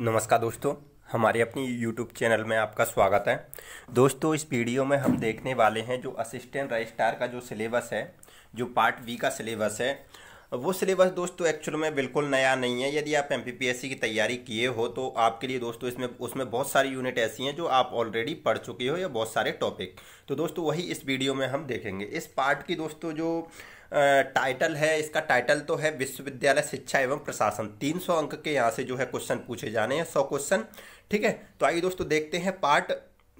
नमस्कार दोस्तों हमारे अपनी यूट्यूब चैनल में आपका स्वागत है दोस्तों इस वीडियो में हम देखने वाले हैं जो असिस्टेंट रजिस्ट्रार का जो सिलेबस है जो पार्ट वी का सिलेबस है वो सिलेबस दोस्तों एक्चुअल में बिल्कुल नया नहीं है यदि आप एम की तैयारी किए हो तो आपके लिए दोस्तों इसमें उसमें बहुत सारी यूनिट ऐसी हैं जो आप ऑलरेडी पढ़ चुके हो या बहुत सारे टॉपिक तो दोस्तों वही इस वीडियो में हम देखेंगे इस पार्ट की दोस्तों जो टाइटल है इसका टाइटल तो है विश्वविद्यालय शिक्षा एवं प्रशासन 300 अंक के यहाँ से जो है क्वेश्चन पूछे जाने हैं 100 क्वेश्चन ठीक है तो आइए दोस्तों देखते हैं पार्ट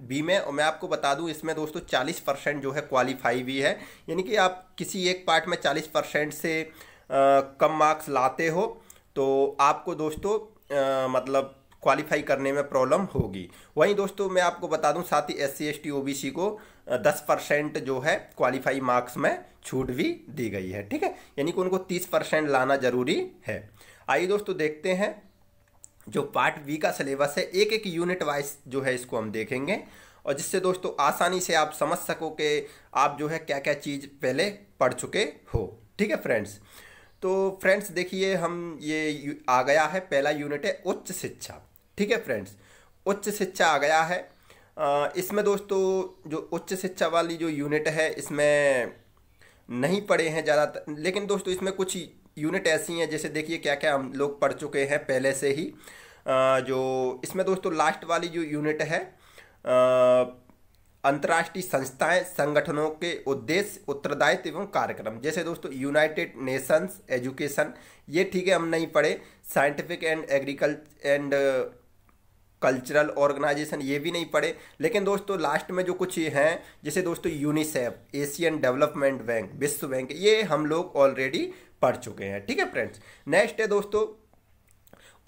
बी में और मैं आपको बता दूं इसमें दोस्तों 40 परसेंट जो है क्वालिफाई भी है यानी कि आप किसी एक पार्ट में चालीस परसेंट से आ, कम मार्क्स लाते हो तो आपको दोस्तों आ, मतलब क्वालिफाई करने में प्रॉब्लम होगी वहीं दोस्तों मैं आपको बता दूं साथ ही S C S T O B C को दस परसेंट जो है क्वालिफाई मार्क्स में छूट भी दी गई है ठीक है यानी कि उनको तीस परसेंट लाना जरूरी है आइए दोस्तों देखते हैं जो पार्ट बी का सिलेबस है एक एक यूनिट वाइज जो है इसको हम देखेंगे और जिससे दोस्तों आसानी से आप समझ सको कि आप जो है क्या क्या चीज़ पहले पढ़ चुके हो ठीक है फ्रेंड्स तो फ्रेंड्स देखिए हम ये आ गया है पहला यूनिट है उच्च शिक्षा ठीक है फ्रेंड्स उच्च शिक्षा आ गया है इसमें दोस्तों जो उच्च शिक्षा वाली जो यूनिट है इसमें नहीं पढ़े हैं ज़्यादातर लेकिन दोस्तों इसमें कुछ यूनिट ऐसी हैं जैसे देखिए क्या क्या हम लोग पढ़ चुके हैं पहले से ही जो इसमें दोस्तों लास्ट वाली जो यूनिट है अंतर्राष्ट्रीय संस्थाएं संगठनों के उद्देश्य उत्तरदायित्व एवं कार्यक्रम जैसे दोस्तों यूनाइटेड नेशंस एजुकेशन ये ठीक है हम नहीं पढ़े scientific and agriculture and cultural organization ये भी नहीं पढ़े लेकिन दोस्तों लास्ट में जो कुछ ये हैं जैसे दोस्तों यूनिसेफ एशियन डेवलपमेंट बैंक विश्व बैंक ये हम लोग ऑलरेडी पढ़ चुके हैं ठीक है फ्रेंड्स नेक्स्ट है दोस्तों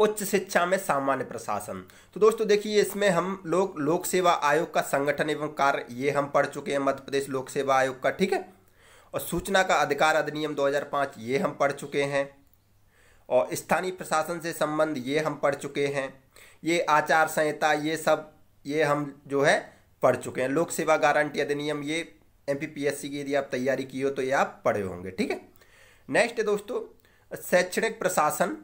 उच्च शिक्षा में सामान्य प्रशासन तो दोस्तों देखिए इसमें हम लोग लोक सेवा आयोग का संगठन एवं कार्य ये हम पढ़ चुके हैं मध्य प्रदेश लोक सेवा आयोग का ठीक है और सूचना का अधिकार अधिनियम 2005 ये हम पढ़ चुके हैं और स्थानीय प्रशासन से संबंध ये हम पढ़ चुके हैं ये आचार संहिता ये सब ये हम जो है पढ़ चुके हैं लोक सेवा गारंटी अधिनियम ये एम पी की यदि आप तैयारी की हो तो ये आप पढ़े होंगे ठीक है नेक्स्ट दोस्तों शैक्षणिक प्रशासन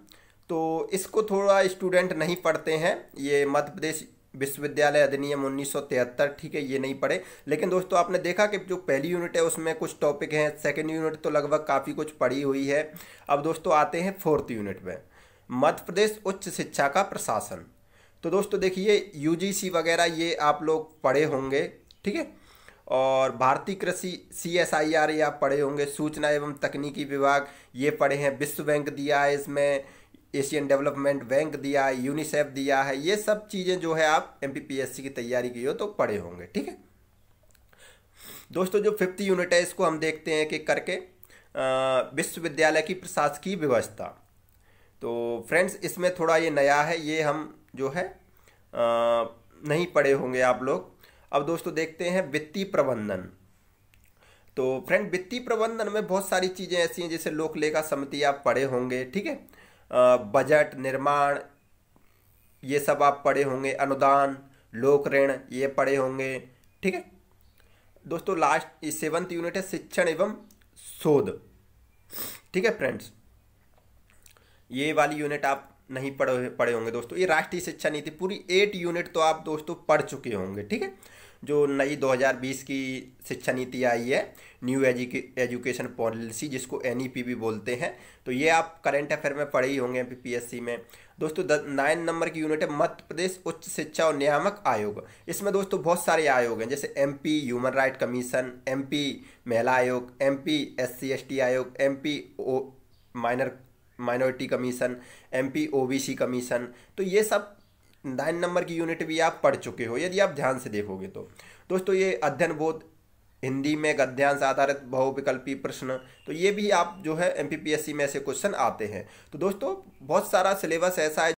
तो इसको थोड़ा स्टूडेंट नहीं पढ़ते हैं ये मध्य प्रदेश विश्वविद्यालय अधिनियम 1973 ठीक है ये नहीं पढ़े लेकिन दोस्तों आपने देखा कि जो पहली यूनिट है उसमें कुछ टॉपिक हैं सेकेंड यूनिट तो लगभग काफ़ी कुछ पढ़ी हुई है अब दोस्तों आते हैं फोर्थ यूनिट में मध्य प्रदेश उच्च शिक्षा का प्रशासन तो दोस्तों देखिए यूजीसी वगैरह ये आप लोग पढ़े होंगे ठीक है और भारतीय कृषि सी एस आई आर ये आप पढ़े होंगे सूचना एवं तकनीकी विभाग ये पढ़े हैं विश्व बैंक दिया है इसमें एशियन डेवलपमेंट बैंक दिया है यूनिसेफ दिया है ये सब चीज़ें जो है आप एम की तैयारी की हो तो पढ़े होंगे ठीक है दोस्तों जो फिफ्थ यूनिट है इसको हम देखते हैं कि करके विश्वविद्यालय की प्रशासकीय व्यवस्था तो फ्रेंड्स इसमें थोड़ा ये नया है ये हम जो है आ, नहीं पढ़े होंगे आप लोग अब दोस्तों देखते हैं वित्तीय प्रबंधन तो फ्रेंड वित्तीय प्रबंधन में बहुत सारी चीज़ें ऐसी हैं जैसे लोकलेखा समिति आप पढ़े होंगे ठीक है बजट निर्माण ये सब आप पढ़े होंगे अनुदान लोक ऋण ये पढ़े होंगे ठीक है दोस्तों लास्ट सेवंथ यूनिट है शिक्षण एवं शोध ठीक है फ्रेंड्स ये वाली यूनिट आप नहीं पढ़े पढ़े होंगे दोस्तों ये राष्ट्रीय शिक्षा नीति पूरी एट यूनिट तो आप दोस्तों पढ़ चुके होंगे ठीक है जो नई 2020 की शिक्षा नीति आई है न्यू एजुके एजुकेशन पॉलिसी जिसको एन e भी बोलते हैं तो ये आप करंट अफेयर में पढ़े ही होंगे पीपीएससी में दोस्तों नाइन नंबर की यूनिट है मध्य प्रदेश उच्च शिक्षा और नियामक आयोग इसमें दोस्तों बहुत सारे आयोग हैं जैसे P human right commission M महिला आयोग एम पी एस आयोग M O minor minority commission MP OBC commission तो ये सब नाइन नंबर की यूनिट भी आप पढ़ चुके हो यदि आप ध्यान से देखोगे तो दोस्तों ये अध्ययन बोध हिंदी में गद्यांश आधारित बहुविकल्पी प्रश्न तो ये भी आप जो है एम में ऐसे क्वेश्चन आते हैं तो दोस्तों बहुत सारा सिलेबस ऐसा है